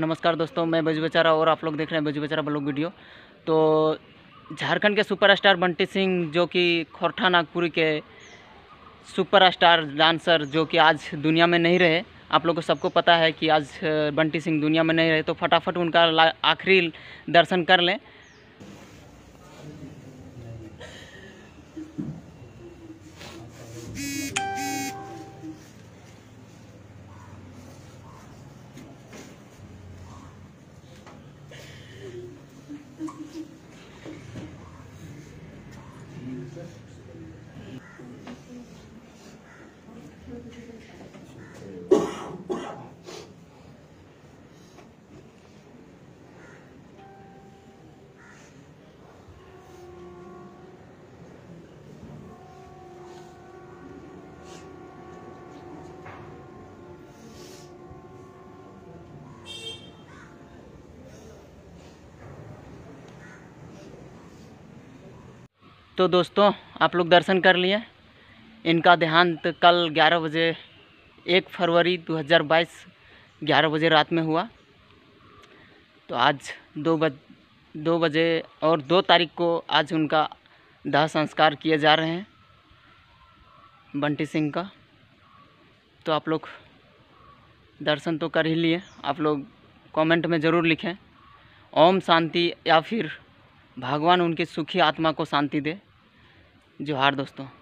नमस्कार दोस्तों मैं बजू बेचारा और आप लोग देख रहे हैं बजू बेचारा ब्लॉग वीडियो तो झारखंड के सुपरस्टार बंटी सिंह जो कि खोरठा नागपुरी के सुपरस्टार डांसर जो कि आज दुनिया में नहीं रहे आप लोग को सबको पता है कि आज बंटी सिंह दुनिया में नहीं रहे तो फटाफट उनका आखिरी दर्शन कर लें तो दोस्तों आप लोग दर्शन कर लिए इनका देहांत कल 11 बजे 1 फरवरी 2022 11 बजे रात में हुआ तो आज दो बज दो बजे और दो तारीख को आज उनका दाह संस्कार किए जा रहे हैं बंटी सिंह का तो आप लोग दर्शन तो कर ही लिए आप लोग कमेंट में ज़रूर लिखें ओम शांति या फिर भगवान उनकी सुखी आत्मा को शांति दे जोहार दोस्तों